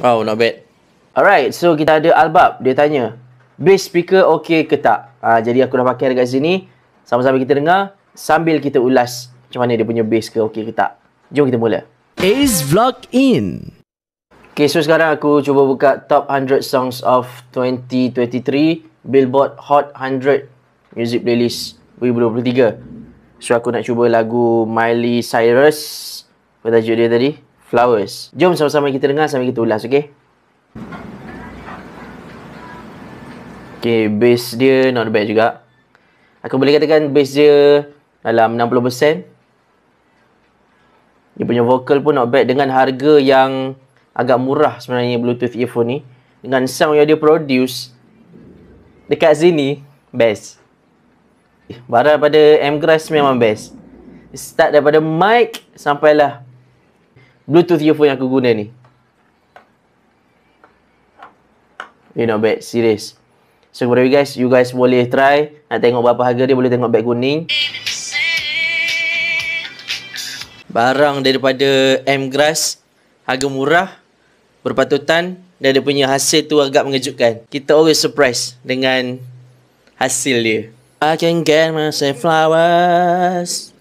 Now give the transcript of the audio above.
Oh, not bad. Alright, so kita ada Albab. Dia tanya, bass speaker okay ke tak? Ha, jadi aku dah pakai dekat sini. Sama-sama kita dengar. Sambil kita ulas macam mana dia punya bass ke okey ke tak. Jom kita mula. Is Vlog In. Okay, so sekarang aku cuba buka Top 100 Songs of 2023 Billboard Hot 100 Music Playlist 2023. So aku nak cuba lagu Miley Cyrus. Apa tajuk dia tadi? Flowers. Jom sama-sama kita dengar sambil kita ulas, okey? Okay, bass dia not bad juga. Aku boleh katakan bass dia dalam 60%. Dia punya vokal pun not bad dengan harga yang agak murah sebenarnya Bluetooth earphone ni. Dengan sound yang dia produce dekat sini, best. Eh, barang pada Mgrass memang best. Start daripada mic sampailah Bluetooth earphone yang aku guna ni. You know bad serious. So for you guys, you guys boleh try nak tengok berapa harga dia boleh tengok beg kuning. Barang daripada M Grass harga murah berpatutan dan dia punya hasil tu agak mengejutkan. Kita always surprise dengan hasil dia. I can get myself flowers.